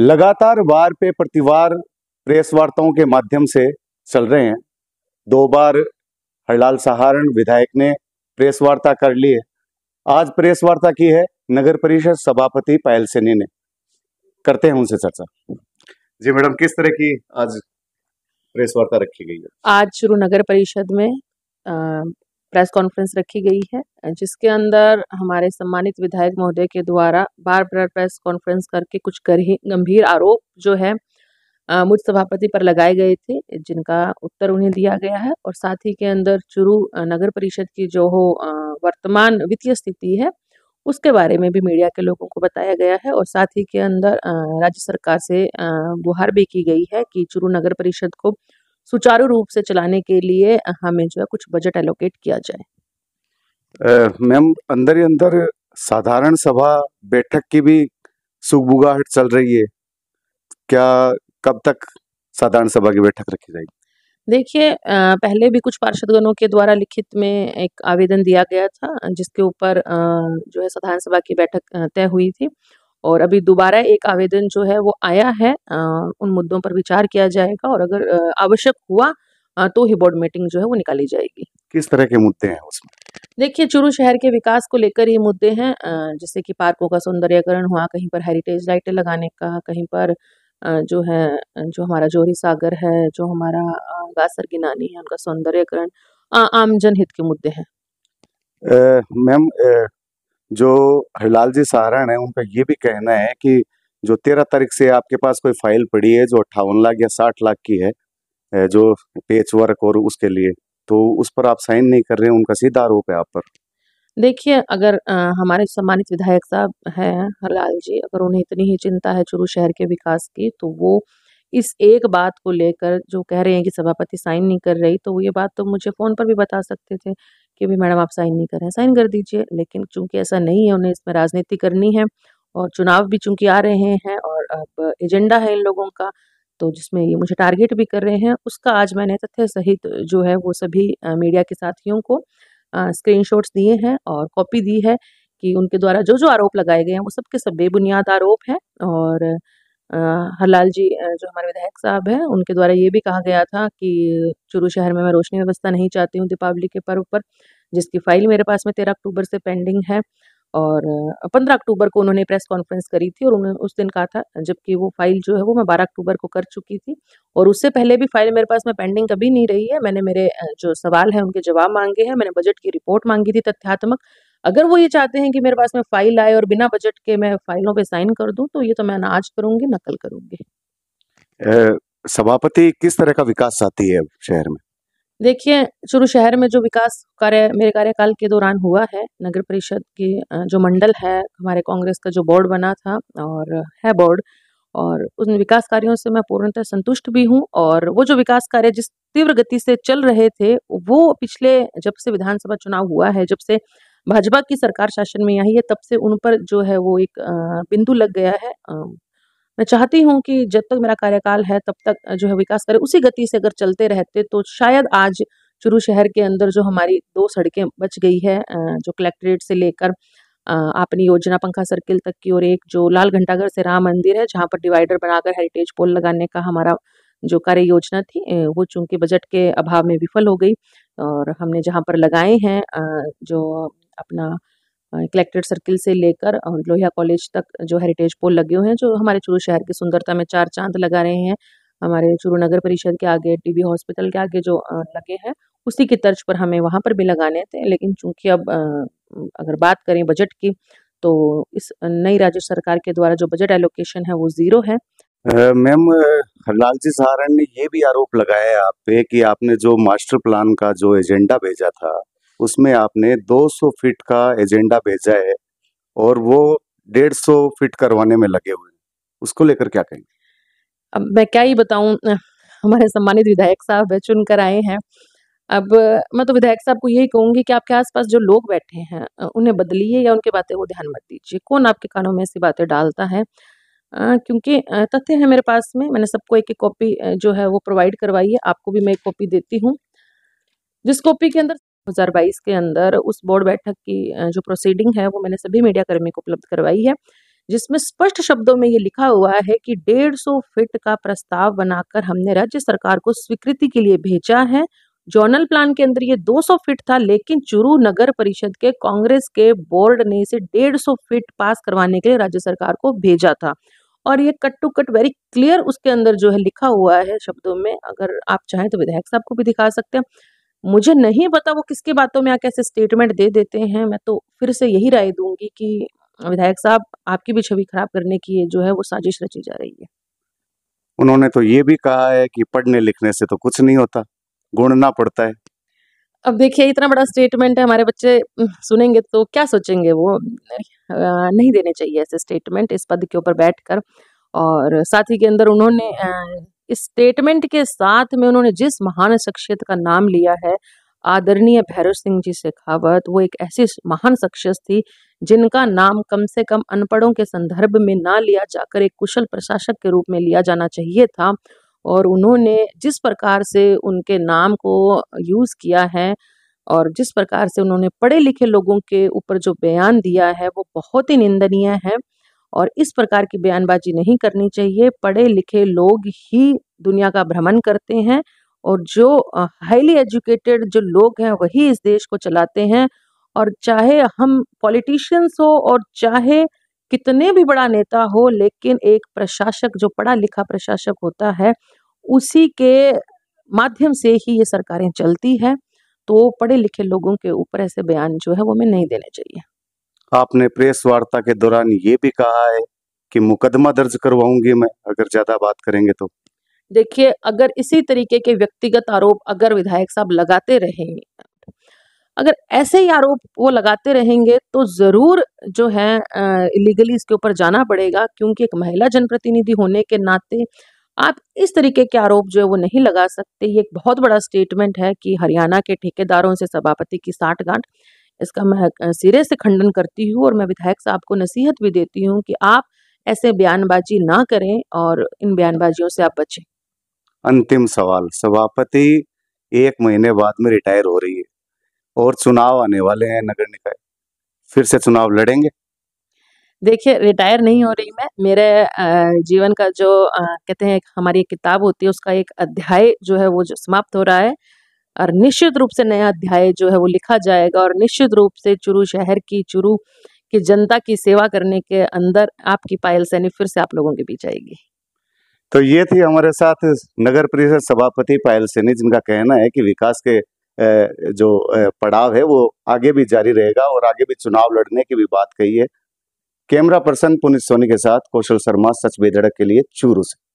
लगातार वार पे प्रतिवार प्रेस वार्ताओं के माध्यम से चल रहे हैं दो बार हरलाल सहारण विधायक ने प्रेस वार्ता कर ली है आज प्रेस वार्ता की है नगर परिषद सभापति पायल सेनी ने करते हैं उनसे चर्चा जी मैडम किस तरह की आज प्रेस वार्ता रखी गई है आज शुरू नगर परिषद में प्रेस कॉन्फ्रेंस रखी गई है जिसके अंदर हमारे सम्मानित विधायक महोदय के द्वारा बार बार प्रेस कॉन्फ्रेंस करके कुछ गंभीर आरोप जो है मुझ सभापति पर लगाए गए थे जिनका उत्तर उन्हें दिया गया है और साथ ही के अंदर चुरू नगर परिषद की जो हो वर्तमान वित्तीय स्थिति है उसके बारे में भी मीडिया के लोगों को बताया गया है और साथ ही के अंदर राज्य सरकार से गुहार भी की गई है कि चुरू नगर परिषद को सुचारू रूप से चलाने के लिए हमें जो है कुछ बजट एलोकेट किया जाए मैम अंदर ही अंदर साधारण सभा बैठक की भी सुखबुगाहट चल रही है क्या कब तक साधारण सभा की बैठक रखी जाएगी देखिए पहले भी कुछ पार्षदगणों के द्वारा लिखित में एक आवेदन दिया गया था जिसके ऊपर जो है साधारण सभा की बैठक तय हुई थी और अभी दोबारा एक आवेदन जो है वो आया है आ, उन मुद्दों पर विचार किया जाएगा और अगर आवश्यक हुआ तो ही बोर्ड मीटिंग जो है वो निकाली जाएगी किस तरह के मुद्दे हैं उसमें देखिए चुरू शहर के विकास को लेकर ये मुद्दे हैं जैसे कि पार्कों का सौंदर्यकरण हुआ कहीं पर हेरिटेज लाइटें लगाने का कहीं पर जो है जो हमारा जोहरी सागर है जो हमारा गासर गिनानी है उनका सौंदर्यकरण आम जनहित के मुद्दे हैं मैम जो हिलाल जी सहारण है उनका ये भी कहना है कि जो तेरह तारीख से आपके पास कोई फाइल पड़ी है जो अट्ठावन लाख या साठ लाख की है जो पेच वर्क और उसके लिए तो उस पर आप साइन नहीं कर रहे हैं उनका सीधा आरोप है आप पर देखिए अगर आ, हमारे सम्मानित विधायक साहब हैं हलाल जी अगर उन्हें इतनी ही चिंता है चुरू शहर के विकास की तो वो इस एक बात को लेकर जो कह रहे हैं कि सभापति साइन नहीं कर रही तो ये बात तो मुझे फ़ोन पर भी बता सकते थे कि भाई मैडम आप साइन नहीं करें साइन कर दीजिए लेकिन चूंकि ऐसा नहीं है उन्हें इसमें राजनीति करनी है और चुनाव भी चूंकि आ रहे हैं और अब एजेंडा है इन लोगों का तो जिसमें ये मुझे टारगेट भी कर रहे हैं उसका आज मैंने तथ्य सहित जो है वो सभी मीडिया के साथियों को स्क्रीन दिए हैं और कॉपी दी है कि उनके द्वारा जो जो आरोप लगाए गए हैं वो सबके सब बेबुनियाद आरोप हैं और हलाल जी जो हमारे विधायक साहब हैं उनके द्वारा ये भी कहा गया था कि चुरू शहर में मैं रोशनी व्यवस्था नहीं चाहती हूँ दीपावली के पर्व पर जिसकी फाइल मेरे पास में तेरह अक्टूबर से पेंडिंग है और पंद्रह अक्टूबर को उन्होंने प्रेस कॉन्फ्रेंस करी थी और उन्होंने उस दिन कहा था जबकि वो फाइल जो है वो मैं बारह अक्टूबर को कर चुकी थी और उससे पहले भी फाइल मेरे पास में पेंडिंग कभी नहीं रही है मैंने मेरे जो सवाल है उनके जवाब मांगे हैं मैंने बजट की रिपोर्ट मांगी थी तथ्यात्मक अगर वो ये चाहते हैं कि मेरे पास में फाइल आए और बिना बजट के मैं फाइलों पे साइन कर दूं तो ये तो मैं ना करूंगी नकल करूंगी सभापति किस तरह का विकास चाहती है शहर में देखिए शुरू शहर में जो विकास कार्य मेरे कार्यकाल के दौरान हुआ है नगर परिषद की जो मंडल है हमारे कांग्रेस का जो बोर्ड बना था और है बोर्ड और उन विकास कार्यों से मैं पूर्णतः संतुष्ट भी हूँ और वो जो विकास कार्य जिस तीव्र गति से चल रहे थे वो पिछले जब से विधानसभा चुनाव हुआ है जब से भाजपा की सरकार शासन में आई है तब से उन पर जो है वो एक बिंदु लग गया है मैं चाहती हूं कि जब तक मेरा कार्यकाल है तब तक जो है विकास करे उसी गति से अगर चलते रहते तो शायद आज चुरू शहर के अंदर जो हमारी दो सड़कें बच गई है जो कलेक्ट्रेट से लेकर अपनी योजना पंखा सर्किल तक की और एक जो लाल घंटाघर से राम मंदिर है जहाँ पर डिवाइडर बनाकर हेरिटेज पोल लगाने का हमारा जो कार्य योजना थी वो चूंकि बजट के अभाव में विफल हो गई और हमने जहाँ पर लगाए हैं जो अपना कलेक्ट्रेट सर्किल से लेकर लोहिया कॉलेज तक जो हेरिटेज पोल लगे हुए हैं जो हमारे चुरू शहर की सुंदरता में चार चांद लगा रहे हैं हमारे चुरू नगर परिषद के आगे टीबी हॉस्पिटल के आगे जो लगे हैं उसी की तर्ज पर हमें वहां पर भी लगाने थे लेकिन चूंकि अब अगर बात करें बजट की तो इस नई राज्य सरकार के द्वारा जो बजट एलोकेशन है वो ज़ीरो है मैम लाल जी सहारण ने ये भी आरोप लगाया आप पे कि आपने जो मास्टर प्लान का जो एजेंडा भेजा था उसमें आपने 200 फीट का एजेंडा भेजा है और वो 150 फीट करवाने में लगे हुए हैं उसको लेकर क्या कहेंगे अब मैं क्या ही बताऊं हमारे सम्मानित विधायक साहब चुनकर आए हैं अब मैं तो विधायक साहब को यही कहूंगी कि आपके आसपास जो लोग बैठे हैं उन्हें बदलिए या उनके बातें वो ध्यान मत दीजिए कौन आपके कानों में ऐसी बातें डालता है क्योंकि तथ्य है मेरे पास में मैंने सबको एक एक कॉपी जो है वो प्रोवाइड करवाई है आपको भी मैं एक कॉपी देती हूँ जिस कॉपी के अंदर 2022 के अंदर उस बोर्ड बैठक की जो प्रोसीडिंग है वो मैंने सभी मीडिया कर्मी को उपलब्ध करवाई है जिसमें स्पष्ट शब्दों में ये लिखा हुआ है कि 150 फीट का प्रस्ताव बनाकर हमने राज्य सरकार को स्वीकृति के लिए भेजा है जोनल प्लान के अंदर ये 200 फीट था लेकिन चुरू नगर परिषद के कांग्रेस के बोर्ड ने इसे 150 फीट पास करवाने के लिए राज्य सरकार को भेजा था और ये cut to cut very clear उसके अंदर जो है लिखा हुआ है शब्दों में अगर आप चाहें तो विधायक साहब को भी दिखा सकते हैं मुझे नहीं पता वो किसके बातों में आके ऐसे स्टेटमेंट दे देते हैं मैं तो फिर से यही राय दूंगी कि विधायक साहब आपकी भी छवि खराब करने की जो है वो साजिश रची जा रही है उन्होंने तो ये भी कहा है कि पढ़ने लिखने से तो कुछ नहीं होता गुणना पड़ता है अब देखिए इतना बड़ा स्टेटमेंट है हमारे बच्चे सुनेंगे तो क्या सोचेंगे वो नहीं देने चाहिए ऐसे स्टेटमेंट इस पद के ऊपर बैठकर और साथ ही के अंदर उन्होंने स्टेटमेंट के साथ में उन्होंने जिस महान शख्सियत का नाम लिया है आदरणीय भैरव सिंह जी शेखावत वो एक ऐसी महान शख्सियत थी जिनका नाम कम से कम अनपढ़ों के संदर्भ में ना लिया जाकर एक कुशल प्रशासक के रूप में लिया जाना चाहिए था और उन्होंने जिस प्रकार से उनके नाम को यूज़ किया है और जिस प्रकार से उन्होंने पढ़े लिखे लोगों के ऊपर जो बयान दिया है वो बहुत ही निंदनीय है और इस प्रकार की बयानबाजी नहीं करनी चाहिए पढ़े लिखे लोग ही दुनिया का भ्रमण करते हैं और जो हाईली एजुकेटेड जो लोग हैं वही इस देश को चलाते हैं और चाहे हम पॉलिटिशियंस हो और चाहे कितने भी बड़ा नेता हो लेकिन एक प्रशासक जो पढ़ा लिखा प्रशासक होता है उसी के माध्यम से ही ये सरकारें चलती है तो पढ़े लिखे लोगों के ऊपर ऐसे बयान जो है वो हमें नहीं देने चाहिए आपने प्रेस वार्ता के दौरान ये भी कहा है कि मुकदमा दर्ज करवाऊंगी मैं अगर ज्यादा बात करेंगे तो देखिए अगर इसी तरीके के व्यक्तिगत आरोप अगर विधायक साहब लगाते रहेंगे अगर ऐसे ही आरोप वो लगाते रहेंगे तो ज़रूर जो है लीगली इसके ऊपर जाना पड़ेगा क्योंकि एक महिला जनप्रतिनिधि होने के नाते आप इस तरीके के आरोप जो है वो नहीं लगा सकते ये एक बहुत बड़ा स्टेटमेंट है कि हरियाणा के ठेकेदारों से सभापति की साठ गांठ इसका मैं सिरे से खंडन करती हूँ और मैं विधायक साहब को नसीहत भी देती हूँ कि आप ऐसे बयानबाजी ना करें और इन बयानबाजियों से आप बचें अंतिम सवाल सभापति एक महीने बाद में रिटायर हो रही है और चुनाव आने वाले हैं नगर निकाय फिर से चुनाव लड़ेंगे देखिए रिटायर नहीं हो रही मैं मेरे जीवन का जो कहते हैं हमारी किताब होती है उसका एक अध्याय जो है वो जो समाप्त हो रहा है और निश्चित रूप से नया अध्याय जो है वो लिखा जाएगा और निश्चित रूप से चुरू शहर की चुरू की जनता की सेवा करने के अंदर आपकी पायल सैनी फिर से आप लोगों के बीच आएगी तो ये थी हमारे साथ नगर परिषद सभापति पायल सैनी जिनका कहना है कि विकास के जो पड़ाव है वो आगे भी जारी रहेगा और आगे भी चुनाव लड़ने की भी बात कही है कैमरा पर्सन पुनित सोनी के साथ कौशल शर्मा सच बेधड़क के लिए चूरू से